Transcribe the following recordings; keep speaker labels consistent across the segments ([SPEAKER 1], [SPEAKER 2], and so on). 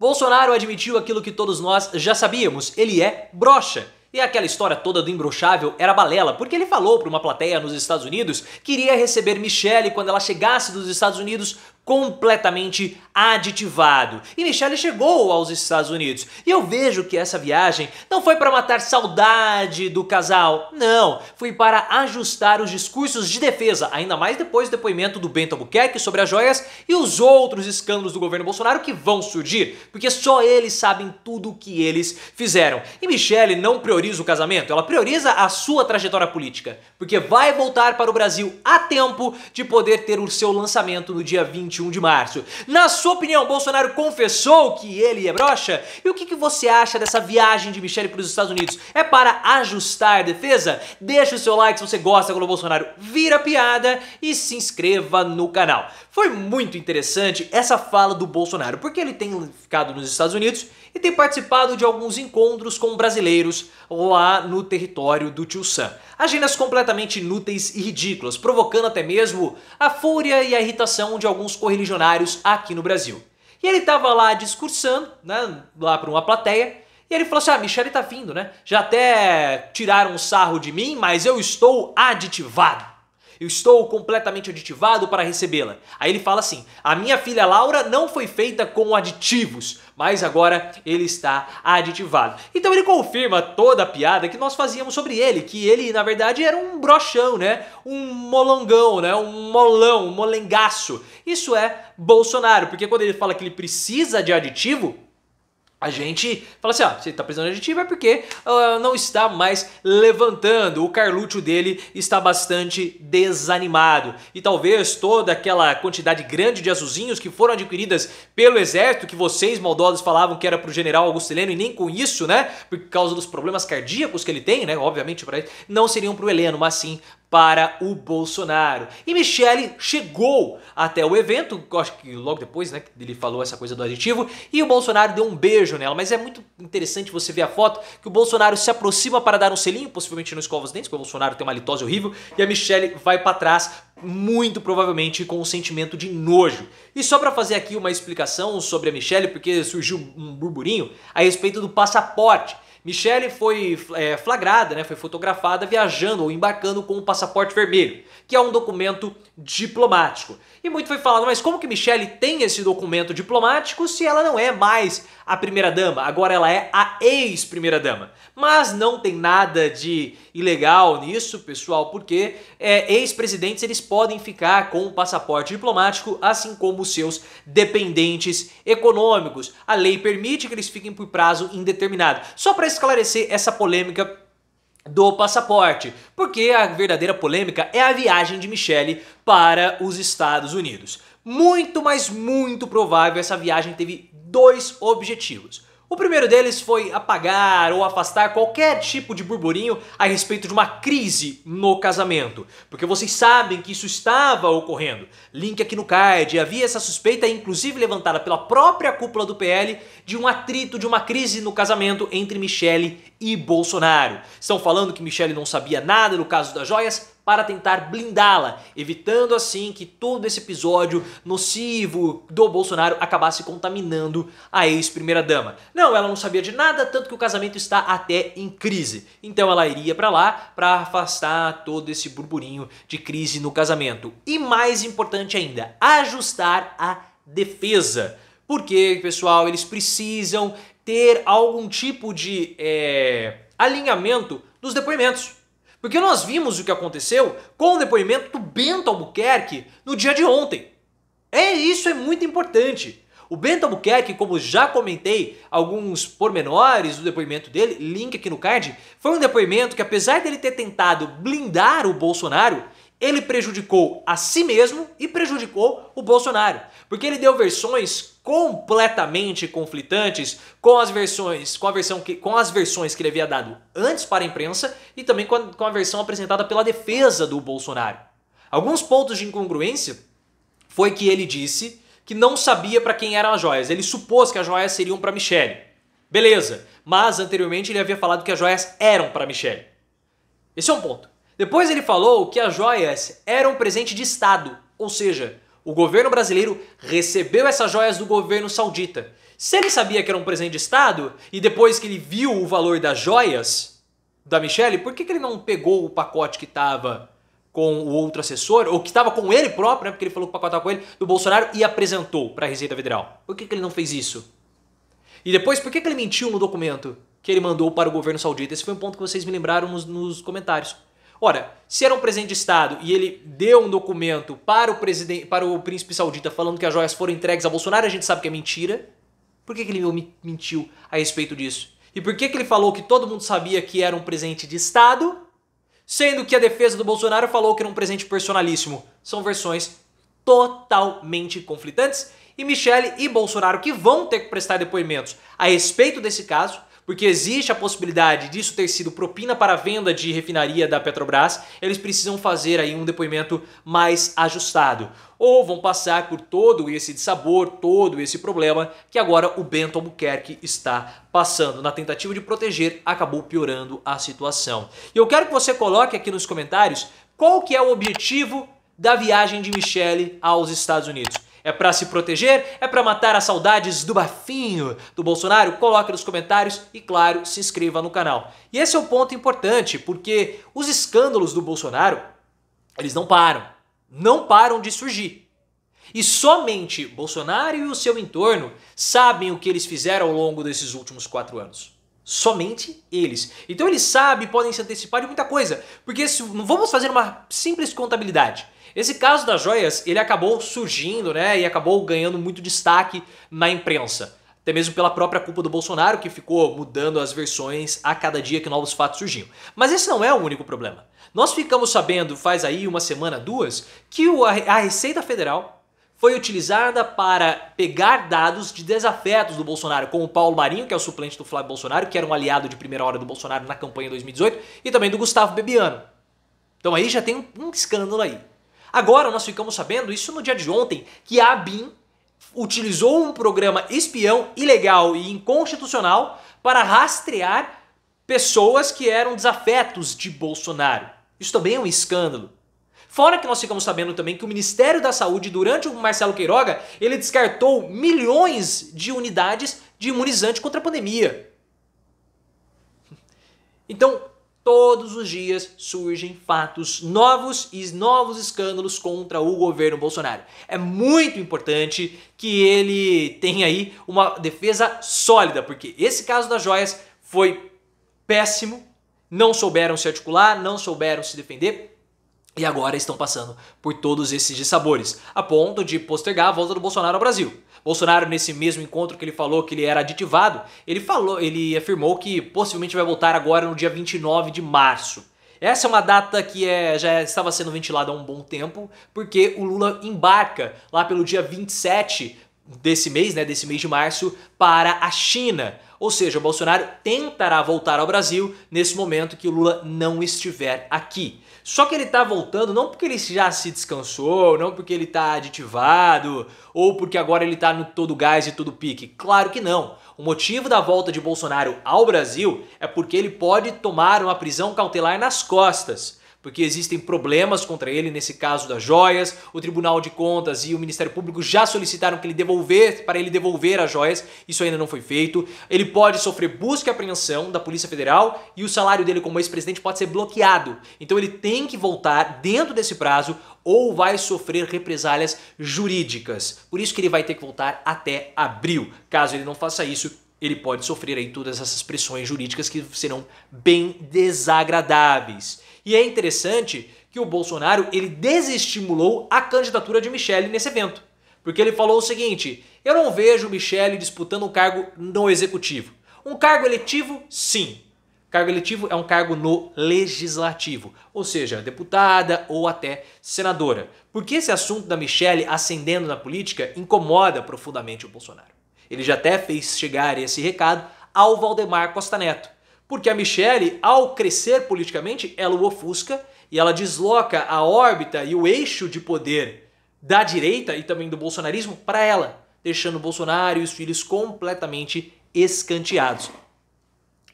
[SPEAKER 1] Bolsonaro admitiu aquilo que todos nós já sabíamos: ele é brocha. E aquela história toda do imbrochável era balela, porque ele falou para uma plateia nos Estados Unidos que iria receber Michelle quando ela chegasse dos Estados Unidos completamente aditivado. E Michelle chegou aos Estados Unidos. E eu vejo que essa viagem não foi para matar saudade do casal, não, foi para ajustar os discursos de defesa, ainda mais depois do depoimento do Bento Albuquerque sobre as joias e os outros escândalos do governo Bolsonaro que vão surgir, porque só eles sabem tudo o que eles fizeram. E Michelle não prioriza o casamento, ela prioriza a sua trajetória política, porque vai voltar para o Brasil a tempo de poder ter o seu lançamento no dia 21 21 de março. Na sua opinião, Bolsonaro confessou que ele é brocha? E o que, que você acha dessa viagem de Michele para os Estados Unidos? É para ajustar a defesa? Deixa o seu like se você gosta quando o Bolsonaro vira piada e se inscreva no canal. Foi muito interessante essa fala do Bolsonaro, porque ele tem ficado nos Estados Unidos e tem participado de alguns encontros com brasileiros lá no território do Tio Sam. Agendas completamente inúteis e ridículas, provocando até mesmo a fúria e a irritação de alguns correligionários aqui no Brasil. E ele estava lá discursando, né, lá para uma plateia, e ele falou assim: Ah, Michele tá vindo, né? Já até tiraram um sarro de mim, mas eu estou aditivado. Eu estou completamente aditivado para recebê-la. Aí ele fala assim: A minha filha Laura não foi feita com aditivos, mas agora ele está aditivado. Então ele confirma toda a piada que nós fazíamos sobre ele, que ele na verdade era um brochão, né? Um molongão, né? Um molão, um molengaço. Isso é Bolsonaro, porque quando ele fala que ele precisa de aditivo, a gente fala assim, ó, ah, você tá precisando de aditivo é porque uh, não está mais levantando. O carlúcio dele está bastante desanimado. E talvez toda aquela quantidade grande de azulzinhos que foram adquiridas pelo exército, que vocês maldosos falavam que era pro general Heleno e nem com isso, né? Por causa dos problemas cardíacos que ele tem, né? Obviamente, para não seriam pro Heleno, mas sim para o Bolsonaro. E Michele chegou até o evento, acho que logo depois, né, Que ele falou essa coisa do aditivo, e o Bolsonaro deu um beijo nela, mas é muito interessante você ver a foto que o Bolsonaro se aproxima para dar um selinho, possivelmente não escova os dentes, porque o Bolsonaro tem uma litose horrível, e a Michele vai para trás, muito provavelmente com um sentimento de nojo. E só para fazer aqui uma explicação sobre a Michelle, porque surgiu um burburinho a respeito do passaporte. Michele foi é, flagrada, né, foi fotografada viajando ou embarcando com o um passaporte vermelho, que é um documento diplomático. E muito foi falado, mas como que Michele tem esse documento diplomático se ela não é mais a primeira-dama, agora ela é a ex-primeira-dama? Mas não tem nada de ilegal nisso, pessoal, porque é, ex-presidentes eles podem ficar com o passaporte diplomático, assim como seus dependentes econômicos. A lei permite que eles fiquem por prazo indeterminado. Só para esclarecer essa polêmica do passaporte, porque a verdadeira polêmica é a viagem de Michelle para os Estados Unidos. Muito, mas muito provável essa viagem teve dois objetivos. O primeiro deles foi apagar ou afastar qualquer tipo de burburinho a respeito de uma crise no casamento, porque vocês sabem que isso estava ocorrendo. Link aqui no card. Havia essa suspeita, inclusive levantada pela própria cúpula do PL, de um atrito, de uma crise no casamento entre Michele e Bolsonaro. Estão falando que Michele não sabia nada no caso das joias, para tentar blindá-la, evitando assim que todo esse episódio nocivo do Bolsonaro acabasse contaminando a ex-primeira-dama. Não, ela não sabia de nada, tanto que o casamento está até em crise. Então ela iria para lá para afastar todo esse burburinho de crise no casamento. E mais importante ainda, ajustar a defesa. Porque, pessoal, eles precisam ter algum tipo de é, alinhamento dos depoimentos. Porque nós vimos o que aconteceu com o depoimento do Bento Albuquerque no dia de ontem. É, isso é muito importante. O Bento Albuquerque, como já comentei alguns pormenores do depoimento dele, link aqui no card, foi um depoimento que apesar dele ter tentado blindar o Bolsonaro, ele prejudicou a si mesmo e prejudicou o Bolsonaro, porque ele deu versões completamente conflitantes com as versões, com a versão que, com as versões que ele havia dado antes para a imprensa e também com a, com a versão apresentada pela defesa do Bolsonaro. Alguns pontos de incongruência foi que ele disse que não sabia para quem eram as joias. Ele supôs que as joias seriam para Michelle. Beleza, mas anteriormente ele havia falado que as joias eram para Michelle. Esse é um ponto. Depois ele falou que as joias eram presente de Estado, ou seja, o governo brasileiro recebeu essas joias do governo saudita. Se ele sabia que era um presente de Estado, e depois que ele viu o valor das joias da Michelle, por que, que ele não pegou o pacote que estava com o outro assessor, ou que estava com ele próprio, né, porque ele falou que o pacote estava com ele, do Bolsonaro, e apresentou para a Receita Federal? Por que, que ele não fez isso? E depois, por que, que ele mentiu no documento que ele mandou para o governo saudita? Esse foi um ponto que vocês me lembraram nos, nos comentários. Ora, se era um presente de Estado e ele deu um documento para o, presidente, para o príncipe saudita falando que as joias foram entregues a Bolsonaro, a gente sabe que é mentira. Por que, que ele mentiu a respeito disso? E por que, que ele falou que todo mundo sabia que era um presente de Estado, sendo que a defesa do Bolsonaro falou que era um presente personalíssimo? São versões totalmente conflitantes e Michele e Bolsonaro, que vão ter que prestar depoimentos a respeito desse caso, porque existe a possibilidade disso ter sido propina para a venda de refinaria da Petrobras, eles precisam fazer aí um depoimento mais ajustado. Ou vão passar por todo esse sabor, todo esse problema que agora o Bento Albuquerque está passando. Na tentativa de proteger, acabou piorando a situação. E eu quero que você coloque aqui nos comentários qual que é o objetivo da viagem de Michele aos Estados Unidos. É para se proteger? É para matar as saudades do bafinho do Bolsonaro? Coloque nos comentários e, claro, se inscreva no canal. E esse é o um ponto importante, porque os escândalos do Bolsonaro, eles não param. Não param de surgir. E somente Bolsonaro e o seu entorno sabem o que eles fizeram ao longo desses últimos quatro anos. Somente eles. Então eles sabem, podem se antecipar de muita coisa. Porque se, vamos fazer uma simples contabilidade. Esse caso das joias, ele acabou surgindo, né, e acabou ganhando muito destaque na imprensa. Até mesmo pela própria culpa do Bolsonaro, que ficou mudando as versões a cada dia que novos fatos surgiam. Mas esse não é o único problema. Nós ficamos sabendo, faz aí uma semana, duas, que a Receita Federal foi utilizada para pegar dados de desafetos do Bolsonaro, como o Paulo Marinho, que é o suplente do Flávio Bolsonaro, que era um aliado de primeira hora do Bolsonaro na campanha 2018, e também do Gustavo Bebiano. Então aí já tem um escândalo aí. Agora nós ficamos sabendo, isso no dia de ontem, que a ABIN utilizou um programa espião ilegal e inconstitucional para rastrear pessoas que eram desafetos de Bolsonaro. Isso também é um escândalo. Fora que nós ficamos sabendo também que o Ministério da Saúde, durante o Marcelo Queiroga, ele descartou milhões de unidades de imunizante contra a pandemia. Então, Todos os dias surgem fatos novos e novos escândalos contra o governo Bolsonaro. É muito importante que ele tenha aí uma defesa sólida, porque esse caso das joias foi péssimo, não souberam se articular, não souberam se defender, e agora estão passando por todos esses dissabores, a ponto de postergar a volta do Bolsonaro ao Brasil. Bolsonaro, nesse mesmo encontro que ele falou que ele era aditivado, ele falou, ele afirmou que possivelmente vai voltar agora no dia 29 de março. Essa é uma data que é, já estava sendo ventilada há um bom tempo, porque o Lula embarca lá pelo dia 27 desse mês, né, desse mês de março, para a China, ou seja, o Bolsonaro tentará voltar ao Brasil nesse momento que o Lula não estiver aqui. Só que ele está voltando não porque ele já se descansou, não porque ele está aditivado, ou porque agora ele está no todo gás e todo pique. Claro que não. O motivo da volta de Bolsonaro ao Brasil é porque ele pode tomar uma prisão cautelar nas costas porque existem problemas contra ele, nesse caso das joias. O Tribunal de Contas e o Ministério Público já solicitaram que ele devolver, para ele devolver as joias, isso ainda não foi feito. Ele pode sofrer busca e apreensão da Polícia Federal e o salário dele como ex-presidente pode ser bloqueado. Então ele tem que voltar dentro desse prazo ou vai sofrer represálias jurídicas. Por isso que ele vai ter que voltar até abril. Caso ele não faça isso, ele pode sofrer aí todas essas pressões jurídicas que serão bem desagradáveis. E é interessante que o Bolsonaro ele desestimulou a candidatura de Michele nesse evento. Porque ele falou o seguinte: eu não vejo Michele disputando um cargo no executivo. Um cargo eletivo, sim. Cargo eletivo é um cargo no legislativo, ou seja, deputada ou até senadora. Porque esse assunto da Michelle ascendendo na política incomoda profundamente o Bolsonaro. Ele já até fez chegar esse recado ao Valdemar Costa Neto, porque a Michelle, ao crescer politicamente, ela o ofusca e ela desloca a órbita e o eixo de poder da direita e também do bolsonarismo para ela, deixando Bolsonaro e os filhos completamente escanteados.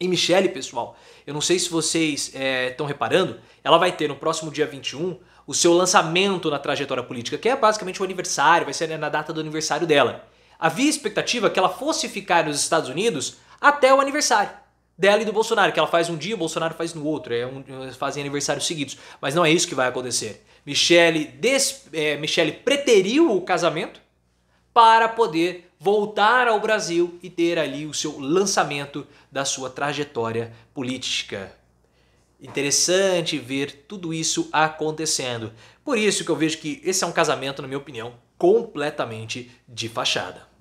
[SPEAKER 1] E Michelle, pessoal, eu não sei se vocês estão é, reparando, ela vai ter no próximo dia 21 o seu lançamento na trajetória política, que é basicamente o aniversário, vai ser né, na data do aniversário dela. Havia expectativa que ela fosse ficar nos Estados Unidos até o aniversário dela e do Bolsonaro, que ela faz um dia, o Bolsonaro faz no outro, é um, fazem aniversários seguidos. Mas não é isso que vai acontecer. Michele, des, é, Michele preteriu o casamento para poder voltar ao Brasil e ter ali o seu lançamento da sua trajetória política. Interessante ver tudo isso acontecendo. Por isso que eu vejo que esse é um casamento, na minha opinião, completamente de fachada.